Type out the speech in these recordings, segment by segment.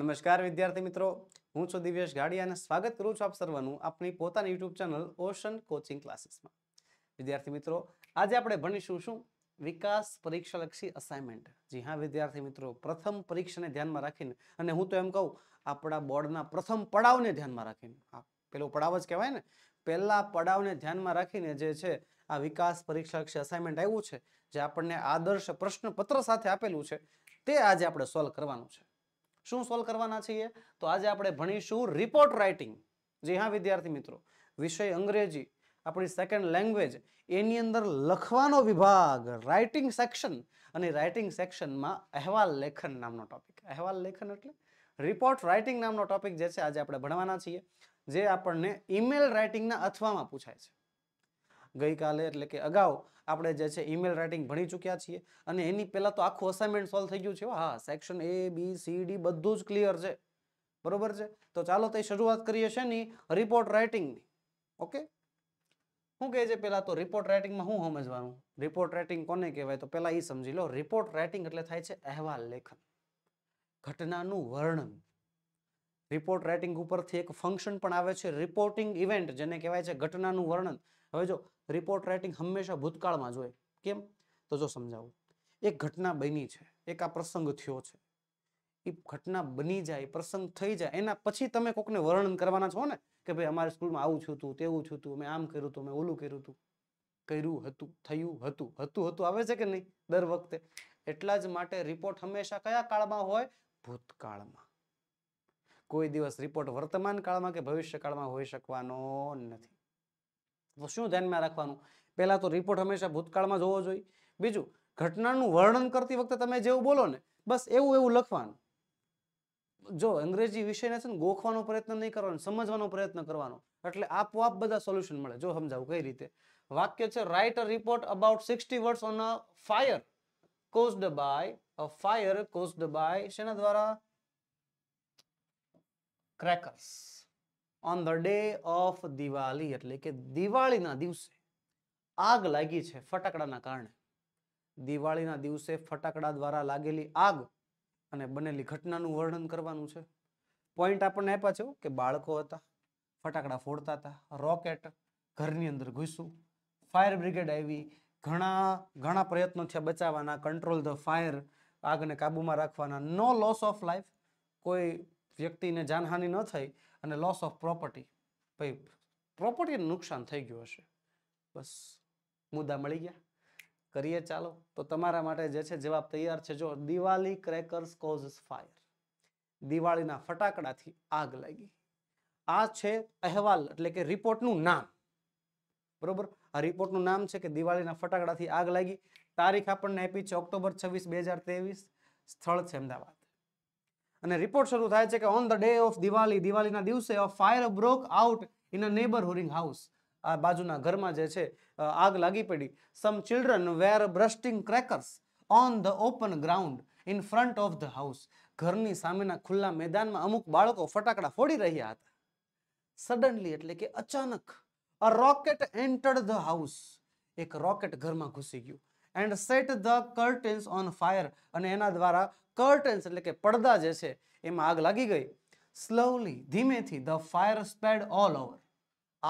નમસ્કાર વિદ્યાર્થી મિત્રો હું છું દિવ્યેશ ગાડી અને સ્વાગત કરું છું આપ સર્વનું આપની પોતાની યુટ્યુબ ચેનલ ઓશન કોચિંગ ક્લાસીસમાં વિદ્યાર્થી મિત્રો આજે આપણે ભણીશું શું વિકાસ પરીક્ષાલક્ષી અસાઇનમેન્ટ જી હા વિદ્યાર્થી મિત્રો પ્રથમ પરીક્ષાને ધ્યાનમાં રાખીને અને હું તો એમ કહું આપણા બોર્ડના પ્રથમ પડાવને ધ્યાનમાં રાખીને પેલો પડાવ જ કહેવાય ને પહેલા પડાવને ધ્યાનમાં રાખીને જે છે આ વિકાસ પરીક્ષાલક્ષી અસાઇનમેન્ટ આવ્યું છે જે આપણને આદર્શ પ્રશ્નપત્ર સાથે આપેલું છે તે આજે આપણે સોલ્વ કરવાનું છે શું સોલ્વ કરવાના છીએ તો આજે આપણે ભણીશું રિપોર્ટ રાઇટિંગ જે હા વિદ્યાર્થી મિત્રો વિષય અંગ્રેજી આપણી સેકન્ડ લેંગ્વેજ એની અંદર લખવાનો વિભાગ રાઇટિંગ સેક્શન અને રાઇટિંગ સેક્શનમાં અહેવાલ લેખન નામનો ટોપિક અહેવાલ લેખન એટલે રિપોર્ટ રાઇટિંગ નામનો ટોપિક જે છે આજે આપણે ભણવાના છીએ જે આપણને ઈમેલ રાઇટિંગના અથવામાં પૂછાય છે ગઈકાલે એટલે કે અગાઉ આપણે જે છે ઈમેલ રાઇટિંગ ભણી ચૂક્યા છીએ અને એની પહેલાં તો આખું અસાઇનમેન્ટ સોલ્વ થઈ ગયું છે હા section A B C D બધું જ ક્લિયર છે બરોબર છે તો ચાલો તે શરૂઆત કરીએ ની રિપોર્ટ રાઇટિંગની ઓકે શું કહે છે પહેલાં તો રિપોર્ટ રાઇટિંગમાં શું સમજવાનું રિપોર્ટ રાઇટિંગ કોને કહેવાય તો પહેલાં એ સમજી લો રિપોર્ટ રાઇટિંગ એટલે થાય છે અહેવાલ લેખન ઘટનાનું વર્ણન રિપોર્ટ રાઇટિંગ ઉપરથી એક ફંક્શન પણ આવે છે રિપોર્ટિંગ ઇવેન્ટ જેને કહેવાય છે ઘટનાનું વર્ણન હવે જો રિપોર્ટ રાઇટિંગ હંમેશા ભૂતકાળમાં જોઈએ કેમ તો જો સમજાવું એક ઘટના બની છે એક આ પ્રસંગ થયો છે એ ઘટના બની જાય પ્રસંગ થઈ જાય એના પછી તમે કોકને વર્ણન કરવાના છો ને કે ભાઈ અમારે સ્કૂલમાં આવું થયું હતું તેવું થયું હતું મેં આમ કર્યું હતું મેં ઓલું કર્યું હતું કર્યું હતું થયું હતું હતું હતું આવે છે કે નહીં દર વખતે એટલા જ માટે રિપોર્ટ હંમેશા કયા કાળમાં હોય ભૂતકાળમાં કોઈ દિવસ રિપોર્ટ વર્તમાન કાળમાં કે ભવિષ્યકાળમાં હોઈ શકવાનો નથી શું ધ્યાનમાં રાખવાનું પહેલાં તો રિપોર્ટ હંમેશા ભૂતકાળમાં જોવો જોઈએ બીજું ઘટનાનું વર્ણન કરતી વખતે તમે જેવું બોલો ને બસ એવું એવું લખવાનું જો અંગ્રેજી વિષયને છે ને ગોખવાનો પ્રયત્ન નહીં કરવાનો સમજવાનો પ્રયત્ન કરવાનો એટલે આપોઆપ બધા સોલ્યુશન મળે જો સમજાવું કઈ રીતે વાક્ય છે write a report about sixty words on a fire caused by a fire caused by શેના દ્વારા crackers on the day of Diwali એટલે કે દિવાળીના દિવસે આગ લાગી છે ફટાકડાના કારણે દિવાળીના દિવસે ફટાકડા દ્વારા લાગેલી આગ અને બનેલી ઘટનાનું વર્ણન કરવાનું છે પોઈન્ટ આપણને આપ્યા છે કે બાળકો હતા ફટાકડા ફોડતા હતા રોકેટ ઘરની અંદર ઘૂસ્યું ફાયર બ્રિગેડ આવી ઘણા ઘણા પ્રયત્નો થયા બચાવવાના કંટ્રોલ ધ ફાયર આગને કાબૂમાં રાખવાના નો લોસ ઓફ લાઈફ કોઈ વ્યક્તિને જાનહાનિ ન થઈ અને લોસ ઓફ પ્રોપર્ટી ભાઈ પ્રોપર્ટીને નુકસાન થઈ ગયું હશે બસ મુદ્દા મળી ગયા કરીએ ચાલો તો તમારા માટે જે છે જવાબ તૈયાર છે જો દિવાળી ક્રેકર્સ કોઝ ફાયર દિવાળીના ફટાકડાથી આગ લાગી આ છે અહેવાલ એટલે કે રિપોર્ટનું નામ બરોબર આ રિપોર્ટનું નામ છે કે દિવાળીના ફટાકડાથી આગ લાગી તારીખ આપણને આપી છે ઓક્ટોબર છવ્વીસ બે સ્થળ છે અમદાવાદ અને રિપોર્ટ શરૂ થાય છે કે on the day of Diwali દિવાળીના દિવસે a fire broke out in a neighbouring house આ બાજુના ઘરમાં જે છે આગ લાગી પડી some children were bursting crackers on the open ground in front of the house ઘરની સામેના ખુલ્લા મેદાનમાં અમુક બાળકો ફટાકડા ફોડી રહ્યા હતા સડનલી એટલે કે અચાનક a rocket entered the house એક રોકેટ ઘરમાં ઘૂસી ગયું and set the curtains on fire અને એના દ્વારા કર્ટેન્સ એટલે કે પડદા જે છે એમાં આગ લાગી ગઈ સ્લોલી ધીમેથી the fire spread all over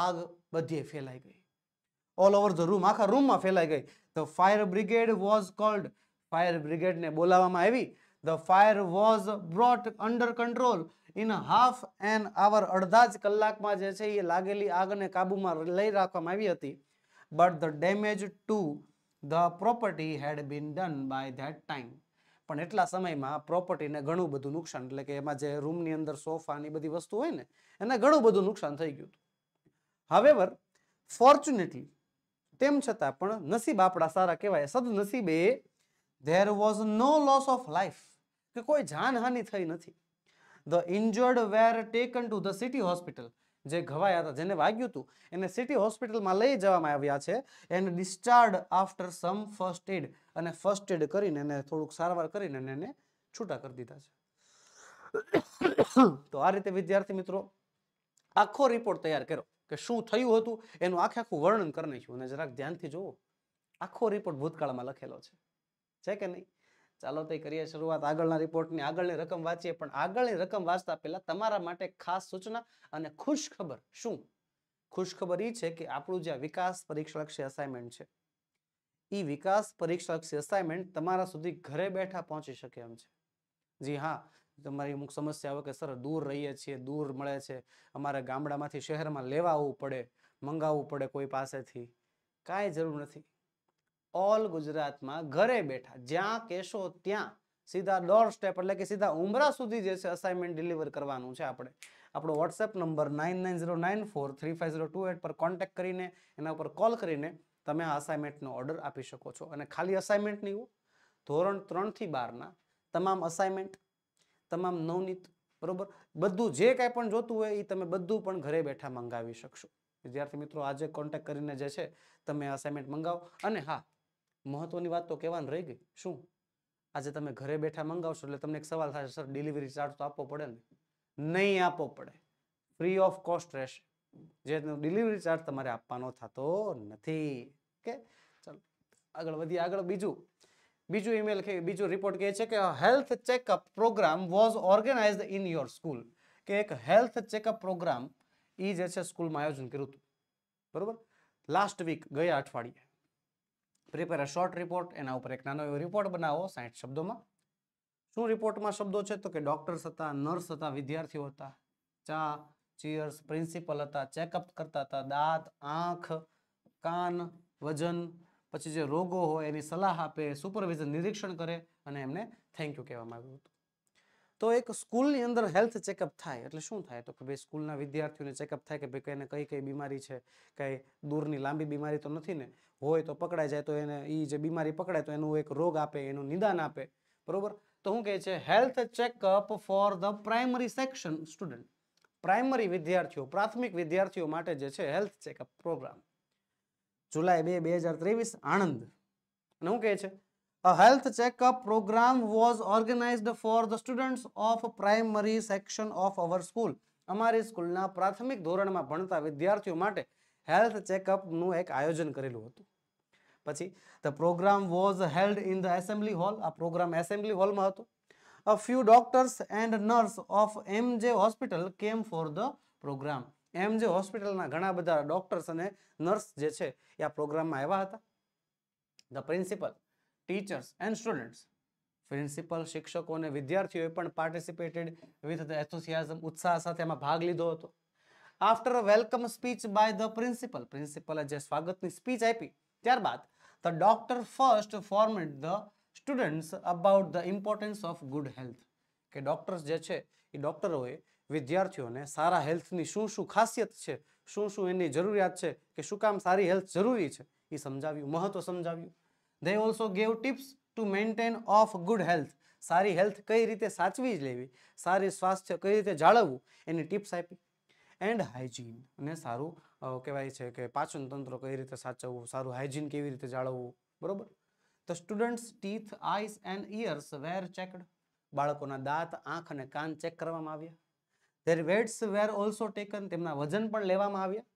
આગ બધે ફેલાઈ ગઈ ઓલ ઓવર ધ રૂમ આખા રૂમમાં ફેલાઈ ગઈ the fire brigade was called fire બ્રિગેડને બોલાવવામાં આવી the fire was brought under control in half an hour અડધા જ કલાકમાં જે છે એ લાગેલી આગને કાબૂમાં લઈ રાખવામાં આવી હતી but the damage to the property had been done by that time પણ એટલા સમયમાં પ્રોપર્ટીને ઘણું બધું નુકસાન એટલે કે એમાં જે રૂમની અંદર સોફાની બધી વસ્તુ હોય ને એને ઘણું બધું નુકસાન થઈ ગયું હવેવર ફોર્ચ્યુનેટલી તેમ છતાં પણ નસીબ આપણા સારા કહેવાય સદનસીબે there was no loss of life કે કોઈ જાનહાનિ થઈ નથી the injured were taken to the city hospital જે ઘવાયા હતા જેને વાગ્યું હતું એને સિટી હોસ્પિટલમાં લઈ જવામાં આવ્યા છે એને discharge after some first aid અને ફર્સ્ટ એડ કરીને એને થોડુંક સારવાર કરીને એને છૂટા કરી દીધા છે તો આ રીતે વિદ્યાર્થી મિત્રો આખો રિપોર્ટ તૈયાર કર્યો કે શું થયું હતું એનું આખે આખું વર્ણન કરી નાખ્યું અને જરાક ધ્યાનથી જુઓ આખો રિપોર્ટ ભૂતકાળમાં લખેલો છે છે કે નહીં ચાલો તે કરીએ શરૂઆત આગળના રિપોર્ટની આગળની રકમ વાંચીએ પણ આગળની રકમ વાંચતા પહેલા તમારા માટે ખાસ સૂચના અને ખુશખબર શું ખુશખબર એ છે કે આપણું જે વિકાસ પરીક્ષાલક્ષી અસાઇનમેન્ટ છે એ વિકાસ પરીક્ષાલક્ષી અસાઇનમેન્ટ તમારા સુધી ઘરે બેઠા પહોંચી શકે એમ છે જી હા તમારી અમુક સમસ્યા આવે કે સર દૂર રહીએ છીએ દૂર મળે છે અમારે ગામડામાંથી શહેરમાં લેવા આવવું પડે મંગાવવું પડે કોઈ પાસેથી કાંઈ જરૂર નથી ઓલ ગુજરાતમાં ઘરે બેઠા જ્યાં કહેશો ત્યાં સીધા ડોર સ્ટેપ એટલે કે સીધા ઉમરા સુધી જે છે અસાઇનમેન્ટ ડિલિવર કરવાનું છે આપણે આપણો WhatsApp number nine nine zero nine four three five zero two eight પર કોન્ટેક્ટ કરીને એના ઉપર કોલ કરીને તમે આ અસાઇનમેન્ટનો ઓર્ડર આપી શકો છો અને ખાલી અસાઇનમેન્ટ નહીં ધોરણ ત્રણથી બારના તમામ અસાઇનમેન્ટ તમામ નવનીત બરોબર બધું જે કાંઈ પણ જોતું હોય એ તમે બધું પણ ઘરે બેઠા મંગાવી શકશો વિદ્યાર્થી મિત્રો આજે કોન્ટેક્ટ કરીને જે છે તમે અસાઇનમેન્ટ મંગાવો અને હા મહત્વની વાત તો કહેવાની રહી ગઈ શું આજે તમે ઘરે બેઠા મંગાવશો એટલે તમને એક સવાલ થશે સર ડિલિવરી ચાર્જ તો આપવો પડે ને નહીં આપવો પડે ફ્રી ઓફ કોસ્ટ રહેશે જે ડિલિવરી ચાર્જ તમારે આપવાનો થતો નથી કે ચાલો આગળ વધીએ આગળ બીજું બીજું ઈમેલ કે બીજો રિપોર્ટ કહે છે કે health checkup programme was organise in your school કે એક હેલ્થ ચેકઅપ પ્રોગ્રામ એ જે છે સ્કૂલમાં આયોજન કર્યું હતું બરોબર લાસ્ટ વીક ગયા અઠવાડિયે પ્રિપેર અ શોર્ટ રિપોર્ટ એના ઉપર એક નાનો એવો રિપોર્ટ બનાવો સાઠ શબ્દોમાં શું રિપોર્ટમાં શબ્દો છે તો કે ડૉક્ટર્સ હતા નર્સ હતા વિદ્યાર્થીઓ હતા ચા ચીયર્સ પ્રિન્સિપલ હતા ચેકઅપ કરતા હતા દાંત આંખ કાન વજન પછી જે રોગો હોય એની સલાહ આપે સુપરવિઝન નિરીક્ષણ કરે અને એમને થેન્ક યુ કહેવામાં આવ્યું હતું તો એક સ્કૂલની અંદર હેલ્થ ચેકઅપ થાય એટલે શું થાય તો કે ભાઈ સ્કૂલના વિદ્યાર્થીઓને ચેકઅપ થાય કે ભાઈ કઈને કઈ કઈ બીમારી છે કઈ દૂરની લાંબી બીમારી તો નથી ને હોય તો પકડાઈ જાય તો એને એ જે બીમારી પકડાય તો એનું એક રોગ આપે એનું નિદાન આપે બરોબર તો શું કહે છે health checkup for the primary section student primary વિદ્યાર્થીઓ પ્રાથમિક વિદ્યાર્થીઓ માટે જે છે હેલ્થ ચેકઅપ પ્રોગ્રામ જુલાઈ બે બે હજાર ત્રેવીસ આણંદ અને શું કહે છે A health checkup program was organized for the students of primary section of our school. અમારી સ્કૂલના પ્રાથમિક ધોરણમાં ભણતા વિદ્યાર્થીઓ માટે હેલ્થ ચેકઅપનું એક આયોજન કરેલું હતું પછી the program was held in the assembly hall આ પ્રોગ્રામ એસેમ્બલી હોલમાં હતો a few doctors and nurse of M J hospital કેમ ફોર ધ પ્રોગ્રામ એમ જે હોસ્પિટલના ઘણા બધા ડોક્ટર્સ અને નર્સ જે છે એ આ પ્રોગ્રામમાં આવ્યા હતા the principal teachers and students principal શિક્ષકો અને વિદ્યાર્થીઓએ પણ પાર્ટિસિપેટેડ વિથ એથોસિયાઝમ ઉત્સાહ સાથે એમાં ભાગ લીધો હતો after a welcome speech by the principal પ્રિન્સિપલે જે સ્વાગતની સ્પીચ આપી ત્યારબાદ the doctor first format the students about the importance of good health કે ડૉક્ટર્સ જે છે એ ડૉક્ટરોએ વિદ્યાર્થીઓને સારા હેલ્થની શું શું ખાસિયત છે શું શું એની જરૂરિયાત છે કે શું કામ સારી હેલ્થ જરૂરી છે એ સમજાવ્યું મહત્વ સમજાવ્યું They also gave tips to maintain of good health સારી હેલ્થ કઈ રીતે સાચવી જ લેવી સારી સ્વાસ્થ્ય કઈ રીતે જાળવવું એની ટિપ્સ આપી એન્ડ હાઇજીન અને સારું કહેવાય છે કે પાચન તંત્ર કઈ રીતે સાચવવું સારું હાઇજીન કેવી રીતે જાળવવું બરોબર તો students teeth eyes and ears were checked બાળકોના દાંત આંખ અને કાન ચેક કરવામાં આવ્યા their weights were also taken તેમના વજન પણ લેવામાં આવ્યા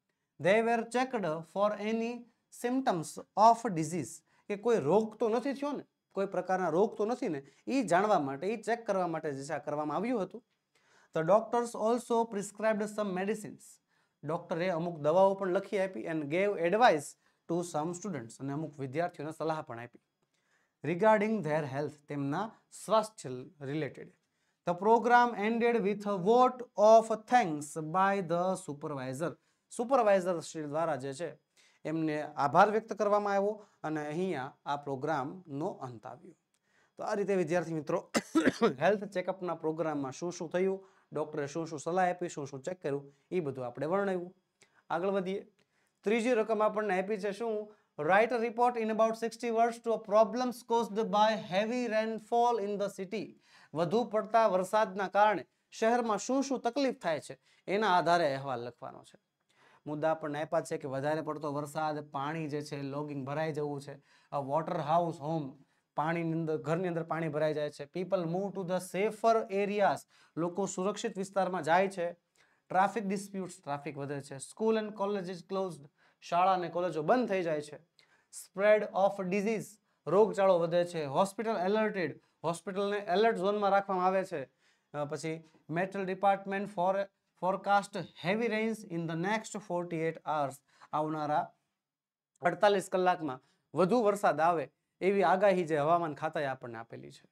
they were checked for any symptoms of disease કે કોઈ રોગ તો નથી થયો ને કોઈ પ્રકારના રોગ તો નથી ને એ જાણવા માટે એ ચેક કરવા માટે જે છે કરવામાં આવ્યું હતું તો doctors also prescribed some medicines ડૉક્ટરે અમુક દવાઓ પણ લખી આપી and gave advice to some students અને અમુક વિદ્યાર્થીઓને સલાહ પણ આપી રિગાર્ડિંગ ધેર હેલ્થ તેમના સ્વાસ્થ્ય related the program ended with a vote of thanks by the supervisor supervisor Shri દ્વારા જે છે એમને આભાર વ્યક્ત કરવામાં આવ્યો અને અહીંયા આ પ્રોગ્રામનો અંત આવ્યો તો આ રીતે વિદ્યાર્થી મિત્રો હેલ્થ ચેકઅપના પ્રોગ્રામમાં શું શું થયું ડૉક્ટરે શું શું સલાહ આપી શું શું ચેક કર્યું એ બધું આપણે વર્ણવ્યું આગળ વધીએ ત્રીજી રકમ આપણને આપી છે શું write a report in about sixty વર્ષ to a problems caused by heavy rainfall in the city વધુ પડતા વરસાદના કારણે શહેરમાં શું શું તકલીફ થાય છે એના આધારે અહેવાલ લખવાનો છે મુદ્દા આપણને આપ્યા છે કે વધારે પડતો વરસાદ પાણી જે છે લોગિંગ ભરાઈ જવું છે વોટર હાઉસ હોમ પાણીની અંદર ઘરની અંદર પાણી ભરાઈ જાય છે people move to the safer areas લોકો સુરક્ષિત વિસ્તારમાં જાય છે ટ્રાફિક ડિસ્પ્યુટ્સ ટ્રાફિક વધે છે school and college is closed શાળા અને કોલેજો બંધ થઈ જાય છે સ્પ્રેડ ઓફ ડિઝીઝ રોગચાળો વધે છે હોસ્પિટલ એલર્ટેડ હોસ્પિટલને એલર્ટ ઝોનમાં રાખવામાં આવે છે પછી metal department for forecast heavy rains in the next forty eight hours આવનારા અડતાલીસ કલાકમાં વધુ વરસાદ આવે એવી આગાહી જે હવામાન ખાતાએ આપણને આપેલી છે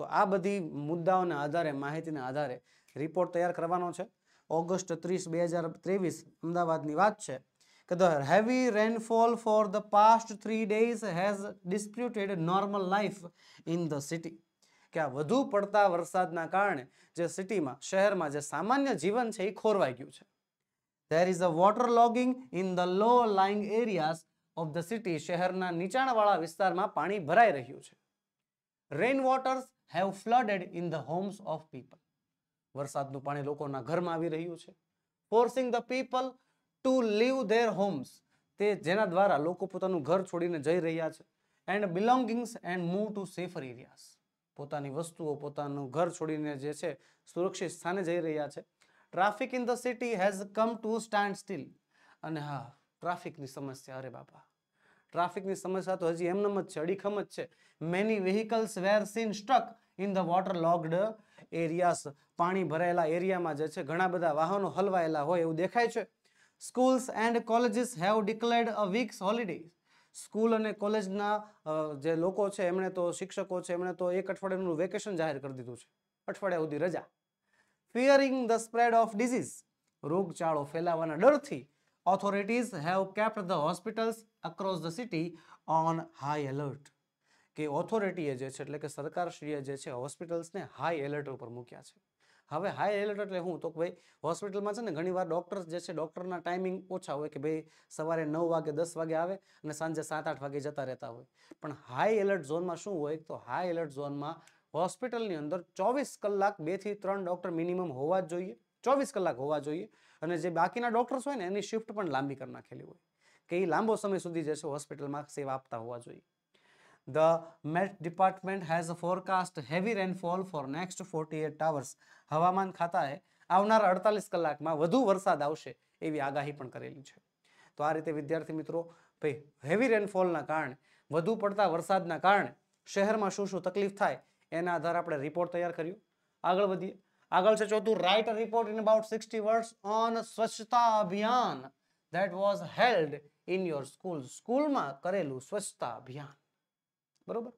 તો આ બધી મુદ્દાઓના આધારે માહિતીના આધારે રિપોર્ટ તૈયાર કરવાનો છે ઓગસ્ટ ત્રીસ બે હજાર ત્રેવીસ અમદાવાદની વાત છે કે the heavy rainfall for the past three days has disputed normal life in the city કે આ વધુ પડતા વરસાદના કારણે જે સિટીમાં શહેરમાં જે સામાન્ય જીવન છે એ ખોરવાઈ ગયું છે there is a water logging in the low lying areas of the city શહેરના નીચાણવાળા વિસ્તારમાં પાણી ભરાઈ રહ્યું છે rain waters have flooded in the homes of people વરસાદનું પાણી લોકોના ઘરમાં આવી રહ્યું છે forcing the people to leave their homes તે જેના દ્વારા લોકો પોતાનું ઘર છોડીને જઈ રહ્યા છે and belongings and move to safer areas પોતાની વસ્તુઓ પોતાનું ઘર છોડીને જે છે સુરક્ષિત સ્થાને જઈ રહ્યા છે traffic in the city has come to stand still અને હા ટ્રાફિકની સમસ્યા અરે બાપા ટ્રાફિકની સમસ્યા તો હજી એમનેમ જ છે અડીખમ જ છે many vehicles were seen stuck in the water logged areas પાણી ભરાયેલા એરિયામાં જે છે ઘણા બધા વાહનો હલવાયેલા હોય એવું દેખાય છે schools and colleges have declared a weeks holidays school અને કોલેજના જે લોકો છે એમણે તો શિક્ષકો છે એમણે તો એક અઠવાડિયાનું વેકેશન જાહેર કરી દીધું છે અઠવાડિયા સુધી રજા fearing the spread of disease રોગચાળો ફેલાવાના ડરથી authorities have kept the hospitals across the city on high alert કે ઓથોરિટીએ જે છે એટલે કે સરકારશ્રીએ જે છે હોસ્પિટલ્સને હાઈ એલર્ટ ઉપર મૂક્યા છે હવે હાઈ એલર્ટ એટલે હું તો ભાઈ હોસ્પિટલમાં છે ને ઘણીવાર ડૉક્ટર જે છે ડૉક્ટરના ટાઈમિંગ ઓછા હોય કે ભાઈ સવારે નવ વાગે દસ વાગે આવે અને સાંજે સાત આઠ વાગે જતા રહેતા હોય પણ હાઈ એલર્ટ ઝોનમાં શું હોય તો હાઈ એલર્ટ ઝોનમાં હોસ્પિટલની અંદર ચોવીસ કલાક બેથી ત્રણ ડૉક્ટર મિનિમમ હોવા જ જોઈએ ચોવીસ કલાક હોવા જોઈએ અને જે બાકીના ડૉક્ટર્સ હોય ને એની શિફ્ટ પણ લાંબી કરી નાખેલી હોય કે એ લાંબો સમય સુધી જે છે હોસ્પિટલમાં સેવા આપતા હોવા જોઈએ The Met Department has forecast heavy rainfall for next 48 hours. હવામાન ખાતાએ આવનારા અડતાલીસ કલાકમાં વધુ વરસાદ આવશે એવી આગાહી પણ કરેલી છે તો આ રીતે વિદ્યાર્થી મિત્રો ભાઈ હેવી રેનફોલના કારણે વધુ પડતા વરસાદના કારણે શહેરમાં શું શું તકલીફ થાય એના આધારે આપણે રિપોર્ટ તૈયાર કર્યું આગળ વધીએ આગળ છે ચોથું write report in about sixty words on Swachhata Abhiyan that was held in your school school કરેલું સ્વચ્છતા અભિયાન બરોબર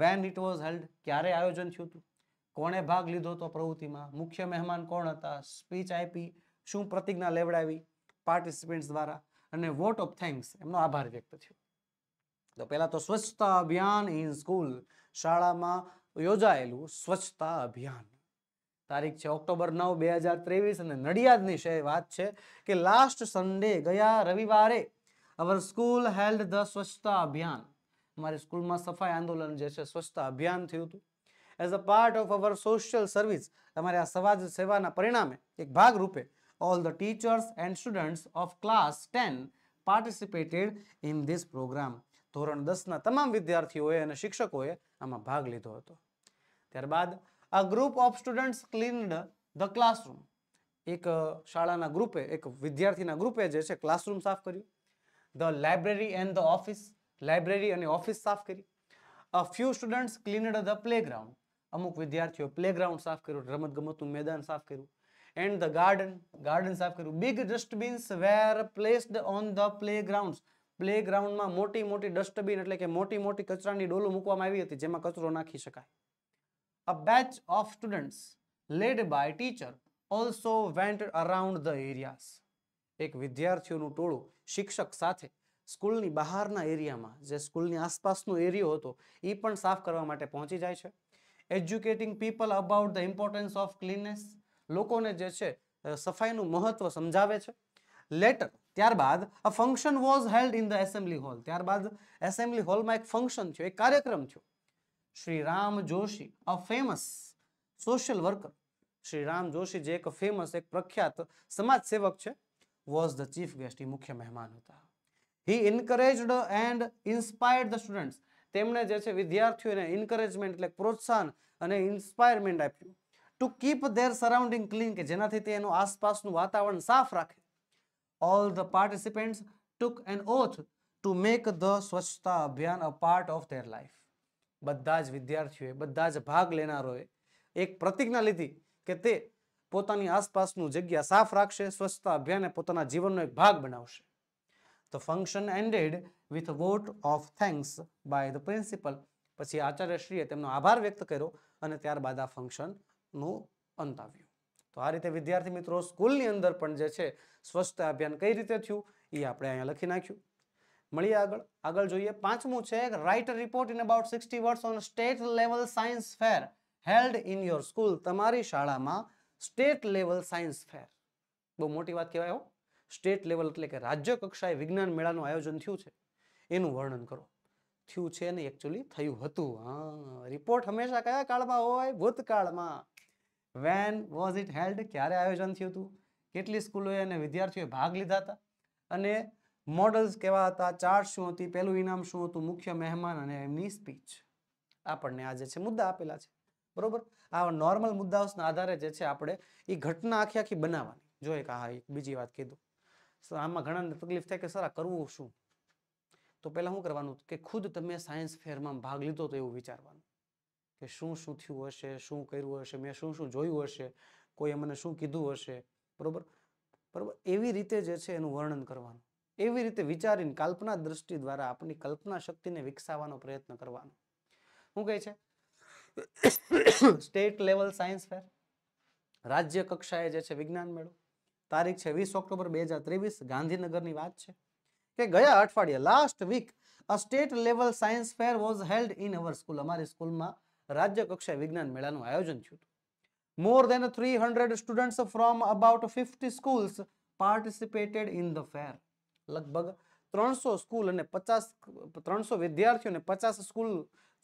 વેન ઇટ વોઝ હેલ્ડ ક્યારે આયોજન થયું હતું કોણે ભાગ લીધો હતો પ્રવૃત્તિમાં મુખ્ય મહેમાન કોણ હતા સ્પીચ આપી શું પ્રતિજ્ઞા લેવડાવી પાર્ટિસિપન્ટ્સ દ્વારા અને વોટ ઓફ થેન્ક્સ એમનો આભાર વ્યક્ત થયો તો પહેલા તો સ્વચ્છતા અભિયાન ઇન સ્કૂલ શાળામાં યોજાયેલું સ્વચ્છતા અભિયાન તારીખ છે ઓક્ટોબર નવ બે હજાર ત્રેવીસ અને નડિયાદની છે વાત છે કે લાસ્ટ સન્ડે ગયા રવિવારે our school held the Swachhata અભિયાન અમારી સ્કૂલમાં સફાઈ આંદોલન જે છે સ્વચ્છતા અભિયાન થયું હતું as a part of our social service અમારી આ સમાજ સેવાના પરિણામે એક ભાગ રૂપે all the teachers and students of class ten participated in this program ધોરણ દસના તમામ વિદ્યાર્થીઓએ અને શિક્ષકોએ આમાં ભાગ લીધો હતો ત્યારબાદ a group of students cleaned the classroom એક શાળાના ગ્રુપે એક વિદ્યાર્થીના ગ્રુપે જે છે ક્લાસરૂમ સાફ કર્યું the library and the office library અને ઓફિસ સાફ કરી a few students cleaned the playground અમુક વિદ્યાર્થીઓ પ્લેગ્રાઉન્ડ સાફ કર્યું રમતગમતનું મેદાન સાફ કર્યું એન્ડ ધ ગાર્ડન ગાર્ડન સાફ કર્યું big dustbins were placed on the playground પ્લેગ્રાઉન્ડમાં મોટી મોટી ડસ્ટબિન એટલે કે મોટી મોટી કચરાની ડોલો મૂકવામાં આવી હતી જેમાં કચરો નાખી શકાય a batch of students led by teacher also went around the areas એક વિદ્યાર્થીઓનું ટોળું શિક્ષક સાથે સ્કૂલની બહારના એરિયામાં જે સ્કૂલની આસપાસનો એરિયો હતો એ પણ સાફ કરવા માટે પહોંચી જાય છે educating people about the importance of cleanliness લોકોને જે છે સફાઈનું મહત્વ સમજાવે છે લેટર ત્યારબાદ a function was held in the assembly hall ત્યારબાદ એસેમ્બલી હોલમાં એક ફંક્શન થયો એક કાર્યક્રમ થયો Shri Ram Joshi a famous social worker Shri Ram Joshi જે એક ફેમસ એક પ્રખ્યાત સમાજ સેવક છે was the chief guest he મુખ્ય મહેમાન હતા he encouraged and inspired the students તેમણે જે છે વિદ્યાર્થીઓને એન્કરેજમેન્ટ એટલે પ્રોત્સાહન અને ઇન્સ્પાયરમેન્ટ આપ્યું to keep their surrounding clean કે જેનાથી તેનું આસપાસનું વાતાવરણ સાફ રાખે all the participants took an oath to make the Swachhata Abhiyan a part of their life બધા જ વિદ્યાર્થીઓએ બધા જ ભાગ લેનારોએ એક પ્રતિજ્ઞા લીધી કે તે પોતાની આસપાસનું જગ્યા સાફ રાખશે સ્વચ્છતા અભિયાન પોતાના જીવનનો એક ભાગ બનાવશે તો function ended with vote of thanks by the principal પછી આચાર્યશ્રીએ તેમનો આભાર વ્યક્ત કર્યો અને ત્યારબાદ આ ફંક્શનનું અંત આવ્યું તો આ રીતે વિદ્યાર્થી મિત્રો સ્કૂલની અંદર પણ જે છે સ્વચ્છતા અભિયાન કઈ રીતે થયું એ આપણે અહીંયા લખી નાખ્યું મળીએ આગળ આગળ જોઈએ પાંચમું છે write report in about sixty words on state level science fair held in your school તમારી શાળામાં સ્ટેટ લેવલ સાયન્સ ફેર બહુ મોટી વાત કહેવાય હો સ્ટેટ લેવલ એટલે કે રાજ્ય કક્ષાએ વિજ્ઞાન મેળાનું આયોજન થયું છે એનું વર્ણન કરો થયું છે ને એકચ્યુઅલી થયું હતું હા રિપોર્ટ હંમેશા કયા કાળમાં હોય ભૂતકાળમાં વેન વોઝ ઇટ હેલ્ડ ક્યારે આયોજન થયું હતું કેટલી સ્કૂલોએ અને વિદ્યાર્થીઓએ ભાગ લીધા હતા અને મોડલ્સ કેવા હતા ચાર્ટ શું હતી પહેલું ઇનામ શું હતું મુખ્ય મહેમાન અને એમની સ્પીચ આપણને આજે છે મુદ્દા આપેલા છે બરોબર આ નોર્મલ મુદ્દાઓના આધારે જે છે આપણે એ ઘટના આખી આખી બનાવવાની જો એક હા એક બીજી વાત કીધું સર આમાં ઘણાને તકલીફ થાય કે સર આ કરવું શું તો પહેલાં શું કરવાનું કે ખુદ તમે સાયન્સ ફેરમાં ભાગ લીધો તો એવું વિચારવાનું કે શું શું થયું હશે શું કર્યું હશે મેં શું શું જોયું હશે કોઈએ મને શું કીધું હશે બરોબર બરોબર એવી રીતે જે છે એનું વર્ણન કરવાનું એવી રીતે વિચારીને કલ્પના દ્રષ્ટિ દ્વારા આપણી કલ્પના શક્તિને વિકસાવવાનો પ્રયત્ન કરવાનો શું કહે છે સ્ટેટ લેવલ સાયન્સ ફેર રાજ્ય કક્ષાએ જે છે વિજ્ઞાન મેળો તારીખ છે વીસ ઓક્ટોબર બે હજાર ત્રેવીસ ગાંધીનગરની વાત છે કે ગયા અઠવાડિયે last week a state level science fair was held in our school અમારી સ્કૂલમાં રાજ્ય કક્ષાએ વિજ્ઞાન મેળાનું આયોજન થયું more than three hundred students from about fifty schools participated in the fair લગભગ ત્રણસો સ્કૂલ અને પચાસ ત્રણસો વિદ્યાર્થીઓ અને પચાસ સ્કૂલ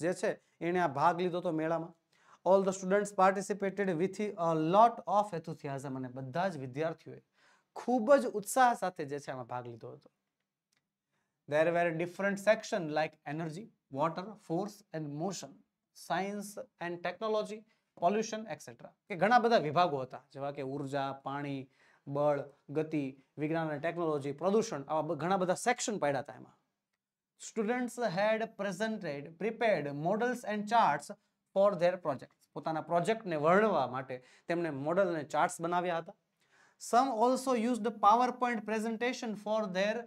જે છે એણે આ ભાગ લીધો હતો મેળામાં all the students participated with a lot of enthusiasm અને બધા જ વિદ્યાર્થીઓએ ખૂબ જ ઉત્સાહ સાથે જે છે આમાં ભાગ લીધો હતો there were different section like energy water force and motion science and technology pollution etc. કે ઘણા બધા વિભાગો હતા જેવા કે ઉર્જા, પાણી, બળ, ગતિ, વિજ્ઞાન અને ટેકનોલોજી, પ્રદૂષણ આવા ઘણા બધા સેક્શન પાડ્યા હતા એમાં students had presented prepared models and charts for their project પોતાના પ્રોજેક્ટને વર્ણવા માટે તેમણે મોડલ અને ચાર્ટ્સ બનાવ્યા હતા some also used power point presentation for their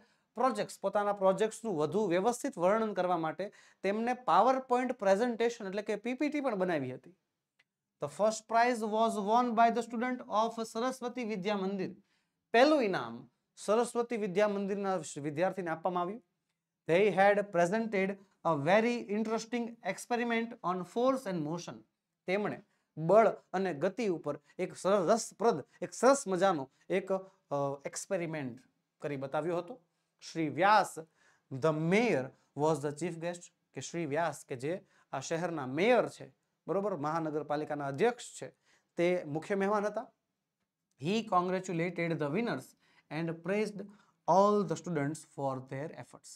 projects પોતાના પ્રોજેક્ટ્સનું વધુ વ્યવસ્થિત વર્ણન કરવા માટે તેમણે પાવર પોઈન્ટ પ્રેઝન્ટેશન એટલે કે પીપીટી પણ બનાવી હતી the first prize was won by the student of Saraswati Vidya Mandir પહેલું ઇનામ સરસ્વતી વિદ્યા મંદિરના વિદ્યાર્થીને આપવામાં આવ્યું they had presented a very interesting experiment on force and motion. તેમણે બળ અને ગતિ ઉપર એક રસપ્રદ એક સરસ મજાનો એક એક્સપેરિમેન્ટ કરી બતાવ્યો હતો Shri Vyas the mayor was the chief guest કે શ્રી વ્યાસ કે જે આ શહેરના મેયર છે બરોબર મહાનગરપાલિકાના અધ્યક્ષ છે તે મુખ્ય મહેમાન હતા he congratulated the winners and praised all the students for their efforts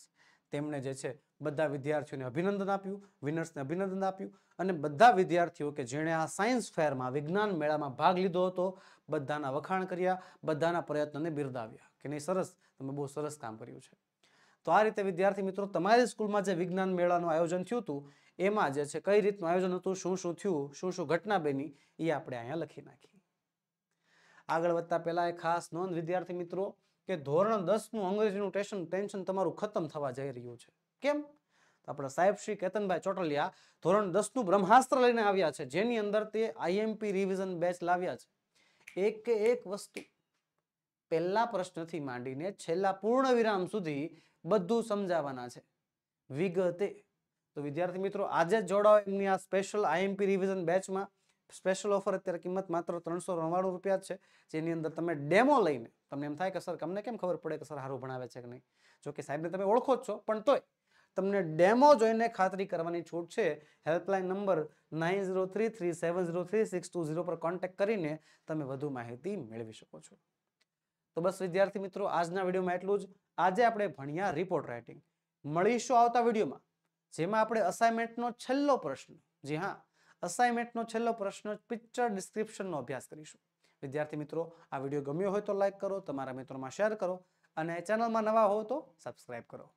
તેમણે જે છે બધા વિદ્યાર્થીઓને અભિનંદન આપ્યું વિનર્સને અભિનંદન આપ્યું અને બધા વિદ્યાર્થીઓ કે જેણે આ સાયન્સ ફેરમાં વિજ્ઞાન મેળામાં ભાગ લીધો હતો બધાના વખાણ કર્યા બધાના પ્રયત્નોને બિરદાવ્યા કે નહીં સરસ તમે બહુ સરસ કામ કર્યું છે તો આ રીતે વિદ્યાર્થી મિત્રો તમારી સ્કૂલમાં જે વિજ્ઞાન મેળાનું આયોજન થયું હતું એમાં જે છે કઈ રીતનું આયોજન હતું શું શું થયું શું શું ઘટના બની એ આપણે અહીંયા લખી નાખી આગળ વધતા પહેલા એ ખાસ નોંધ વિદ્યાર્થી મિત્રો કે ધોરણ દસનું અંગ્રેજીનું ટેન્શન ટેન્શન તમારું ખતમ થવા જઈ રહ્યું છે કેમ આપણા સાહેબ શ્રી કેતનભાઈ ચોટલિયા ધોરણ દસનું બ્રહ્માસ્ત્ર લઈને આવ્યા છે જેની અંદર તે આઈએમપી રિવિઝન બેચ લાવ્યા છે એક કે એક વસ્તુ પહેલા પ્રશ્નથી માંડીને છેલ્લા પૂર્ણ વિરામ સુધી બધું સમજાવવાના છે વિગતે તો વિદ્યાર્થી મિત્રો આજે જ જોડાવો એમની આ સ્પેશિયલ આઈએમપી રિવિઝન બેચમાં સ્પેશિયલ ઓફર અત્યારે કિંમત માત્ર ત્રણસો નવ્વાણું રૂપિયા છે જેની અંદર તમે ડેમો લઈને તમને એમ થાય કે સર તમને કેમ ખબર પડે કે સર સારું ભણાવે છે કે નહીં જો કે સાહેબને તમે ઓળખો જ છો પણ તોય તમને ડેમો જોઈને ખાતરી કરવાની છૂટ છે helpline number nine zero three three seven zero three six two zero પર કોન્ટેક્ટ કરીને તમે વધુ માહિતી મેળવી શકો છો તો બસ વિદ્યાર્થી મિત્રો આજના વિડીયોમાં એટલું જ આજે આપણે ભણ્યા રિપોર્ટ રાઇટિંગ મળીશું આવતા વિડીયોમાં જેમાં આપણે અસાઇનમેન્ટનો છેલ્લો પ્રશ્ન જી હા અસાઇનમેન્ટનો છેલ્લો પ્રશ્ન પિક્ચર ડિસ્ક્રિપ્શનનો અભ્યાસ કરીશું વિદ્યાર્થી મિત્રો આ વિડીયો ગમ્યો હોય તો લાઇક કરો તમારા મિત્રોમાં શેર કરો અને ચેનલમાં નવા હો તો સબસ્ક્રાઈબ કરો